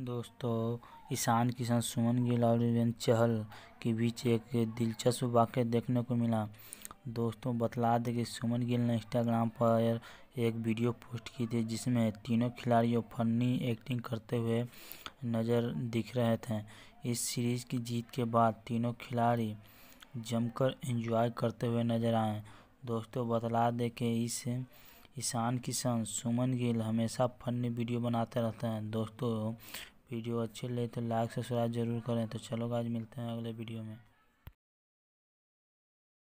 दोस्तों ईशान किशन सुमन गिल और युजवेंद्र चहल के बीच एक दिलचस्प वाक्य देखने को मिला दोस्तों बतला दें कि सुमन गिल ने इंस्टाग्राम पर एक वीडियो पोस्ट की थी जिसमें तीनों खिलाड़ियों फनी एक्टिंग करते हुए नज़र दिख रहे थे इस सीरीज़ की जीत के बाद तीनों खिलाड़ी जमकर एंजॉय करते हुए नजर आए दोस्तों बतला दें कि इस ईशान किशन सुमन गिल हमेशा फनी वीडियो बनाते रहते हैं दोस्तों वीडियो अच्छी लगे तो लाइक सब्सक्राइब जरूर करें तो चलो आज मिलते हैं अगले वीडियो में